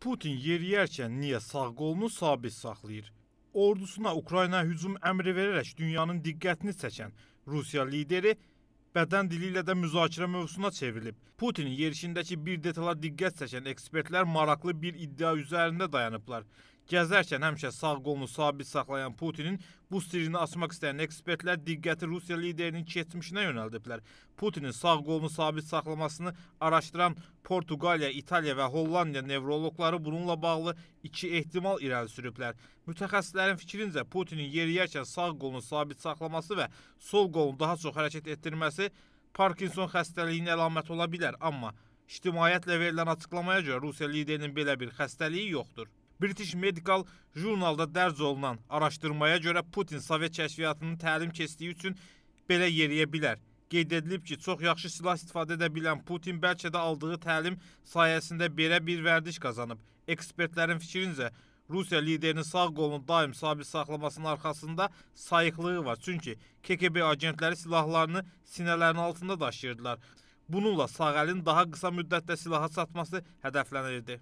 Putin yer yerkən niyə sağ qolunu sabit saxlayır? Ordusuna Ukrayna hücum əmri verərək dünyanın diqqətini çəkən Rusiya lideri bədən dili ilə də müzakirə mövzusuna çevrilib. Putinin yerişindəki bir detala diqqət çəkən ekspertlər maraqlı bir iddia üzərində dayanıblar. Gəzərkən həmişə sağ qolunu sabit saxlayan Putinin bu sirrini açmaq istəyən ekspertlər diqqəti Rusiya liderinin keçmişinə yönəldiblər. Putinin sağ qolunu sabit saxlamasını araşdıran Portuqaliya, İtaliya və Hollandiya nevroloqları bununla bağlı iki ehtimal irəli sürüblər. Mütəxəssislərin fikrincə Putinin yeriyərkən sağ qolunu sabit saxlaması və sol qolunu daha çox hərəkət etdirməsi Parkinson xəstəliyinin əlaməti ola bilər, amma ictimaiyyətlə verilən açıqlamaya görə Rusiya liderinin belə bir xəstəliyi yoxdur. British Medical jurnalda dərc olunan araşdırmaya görə Putin Sovet kəşfiyyatının təlim keçdiyi üçün belə yeriyə bilər. Qeyd edilib ki, çox yaxşı silah istifadə edə bilən Putin bəlkə də aldığı təlim sayəsində belə bir vərdiş qazanıb. Ekspertlərin fikrincə, Rusiya liderinin sağ qolunu daim sabit saxlamasının arxasında sayıqlığı var. Çünki KGB agentləri silahlarını sinələrinin altında daşıyırdılar. Bununla sağ əlin daha qısa müddətdə silaha çatması hədəflənirdi.